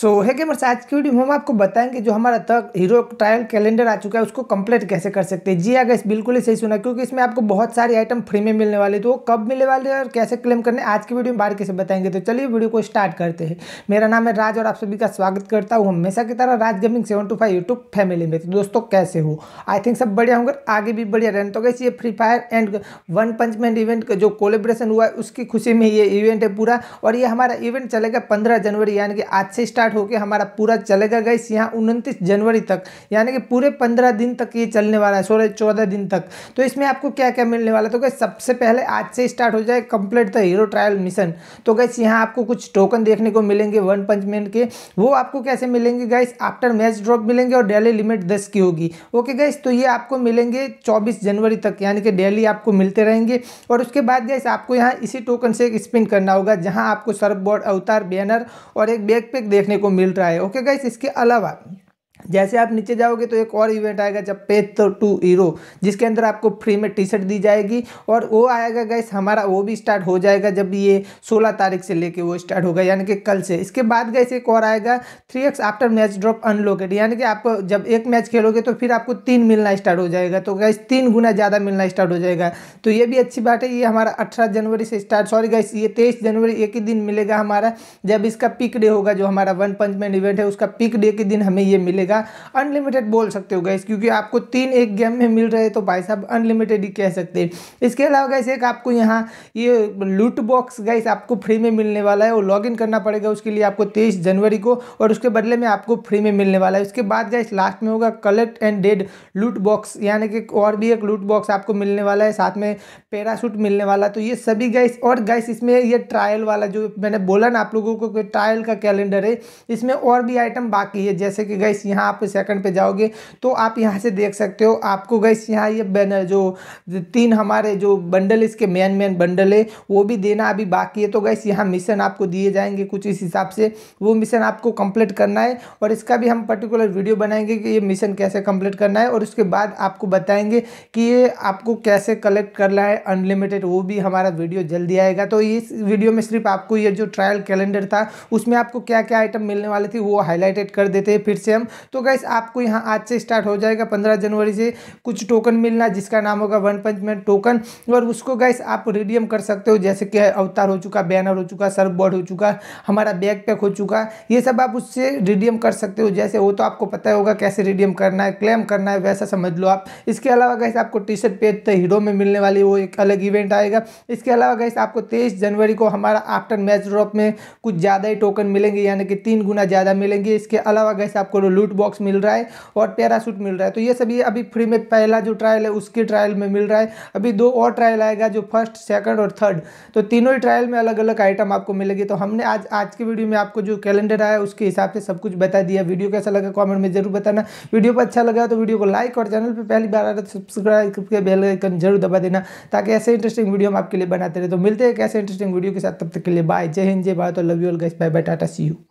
सो so, है gamers आज की वीडियो में हम आपको बताएंगे जो हमारा तक हीरो ट्रायल कैलेंडर आ चुका है उसको कंप्लीट कैसे कर सकते हैं जी अगर हाँ इस बिल्कुल ही सही सुना क्योंकि इसमें आपको बहुत सारे आइटम फ्री में मिलने वाले तो वो कब मिलने वाले हैं और कैसे क्लेम करने आज की वीडियो में बाहर कैसे बताएंगे तो चलिए वीडियो को स्टार्ट करते हैं मेरा नाम है राज और आप सभी का स्वागत करता हूँ हमेशा की तरह Raj gaming seven two five YouTube family में तो दोस्तों कैसे हो आई थिंक सब बढ़िया होंगे आगे भी बढ़िया रहने तो कैसे ये फ्री फायर एंड वन पंचमेंट इवेंट का जो कोलेब्रेशन हुआ है उसकी खुशी में ये इवेंट है पूरा और ये हमारा इवेंट चलेगा पंद्रह जनवरी यानी कि आज से स्टार्ट स्टार्ट होकर हमारा पूरा चलेगा गैस यहाँ उनतीस जनवरी तक यानी कि पूरे पंद्रह दिन तक ये चलने वाला है सोलह चौदह दिन तक तो इसमें आपको क्या क्या मिलने वाला तो गैस सबसे पहले आज से स्टार्ट हो जाए complete the hero trial mission तो गैस यहाँ आपको कुछ टोकन देखने को मिलेंगे वन पंच मैन के वो आपको कैसे मिलेंगे गैस आफ्टर मैच ड्रॉप मिलेंगे और डेली लिमिट दस की होगी ओके गैस तो ये आपको मिलेंगे चौबीस जनवरी तक यानी कि डेली आपको मिलते रहेंगे और उसके बाद गैस आपको यहाँ इसी टोकन से एक स्पिन करना होगा जहाँ आपको सर्फ बोर्ड अवतार बैनर और एक बैकपैक देखने को मिल रहा है ओके गाइस इसके अलावा जैसे आप नीचे जाओगे तो एक और इवेंट आएगा जब पे तो टू हीरो जिसके अंदर आपको फ्री में टी शर्ट दी जाएगी और वो आएगा गैस हमारा वो भी स्टार्ट हो जाएगा जब ये 16 तारीख से लेके वो स्टार्ट होगा यानी कि कल से इसके बाद गैस एक और आएगा three x after match drop अनलोकेट यानी कि आप जब एक मैच खेलोगे तो फिर आपको तीन मिलना स्टार्ट हो जाएगा तो गैस तीन गुना ज़्यादा मिलना स्टार्ट हो जाएगा तो ये भी अच्छी बात है ये हमारा अठारह जनवरी से स्टार्ट सॉरी गैस ये तेईस जनवरी एक ही दिन मिलेगा हमारा जब इसका पिक डे होगा जो हमारा वन पंचमेंट इवेंट है उसका पिक डे के दिन हमें ये मिलेगा मिलेगा अनलिमिटेड बोल सकते हो गैस क्योंकि आपको तीन एक गेम में मिल रहे तो भाई साहब अनलिमिटेड ही कह सकते हैं इसके अलावा गैस एक आपको यहाँ ये लूट बॉक्स गाइस आपको फ्री में मिलने वाला है वो लॉगिन करना पड़ेगा उसके लिए आपको तेईस जनवरी को और उसके बदले में आपको फ्री में मिलने वाला है उसके बाद गाइस लास्ट में होगा collect and dead loot box यानी कि और भी एक लूट बॉक्स आपको मिलने वाला है साथ में पैराशूट मिलने वाला तो ये सभी गाइस और गाइस इसमें ये ट्रायल वाला जो मैंने बोला ना आप लोगों को ट्रायल का कैलेंडर है इसमें और भी आइटम बाकी है जैसे कि गाइस यहाँ आप सेकंड पे जाओगे तो आप यहाँ से देख सकते हो आपको गाइस यहाँ ये यह बैनर जो तीन हमारे जो बंडल इसके मेन मेन बंडल मंडल है वो भी देना अभी बाकी है तो गैस यहाँ मिशन आपको दिए जाएंगे कुछ इस हिसाब से वो मिशन आपको कंप्लीट करना है और इसका भी हम पर्टिकुलर वीडियो बनाएंगे कि ये मिशन कैसे कंप्लीट करना है और उसके बाद आपको बताएंगे कि ये आपको कैसे कलेक्ट करना है अनलिमिटेड वो भी हमारा वीडियो जल्दी आएगा तो इस वीडियो में सिर्फ आपको ये जो ट्रायल कैलेंडर था उसमें आपको क्या क्या आइटम मिलने वाले थे वो हाईलाइटेड कर देते हैं फिर से हम तो गैस आपको यहाँ आज से स्टार्ट हो जाएगा पंद्रह जनवरी से कुछ टोकन मिलना जिसका नाम होगा वन पंच टोकन और उसको गैस आप रिडियम कर सकते हो जैसे कि अवतार हो चुका बैनर हो चुका सर्व बोर्ड हो चुका हमारा बैग पैक हो चुका ये सब आप उससे रिडीम कर सकते हो जैसे वो तो आपको पता होगा कैसे रिडीम करना है क्लेम करना है वैसा समझ लो आप इसके अलावा कैसे आपको टी शर्ट पेज तो हीरो में मिलने वाली वो एक अलग इवेंट आएगा इसके अलावा कैसे आपको तेईस जनवरी को हमारा आफ्टर मैच ड्रॉप में कुछ ज़्यादा ही टोकन मिलेंगे यानी कि तीन गुना ज़्यादा मिलेंगे इसके अलावा कैसे आपको लूट बॉक्स मिल रहा है और पैरासूट मिल रहा है तो ये सभी अभी फ्री में पहला जो ट्रायल है उसके ट्रायल में मिल रहा है अभी दो और ट्रायल आएगा जो फर्स्ट सेकंड सेकंड और थर्ड तो तीनों ही ट्रायल में अलग अलग आइटम आपको मिलेगी तो हमने आज आज के वीडियो में आपको जो कैलेंडर आया उसके हिसाब से सब कुछ बता दिया वीडियो कैसा लगा कॉमेंट में जरूर बताना वीडियो को अच्छा लगा तो वीडियो को लाइक और चैनल पर पहली बार आ रहा सब्सक्राइब तो करके बेलाइकन जरूर दबा देना ताकि ऐसे इंटरेस्टिंग वीडियो हम आपके लिए बनाते रहे तो मिलते हैं ऐसे इंटरेस्टिंग वीडियो के साथ तब तक के लिए bye Jai Hind Jai Bharat love you all guys bye bye tata see you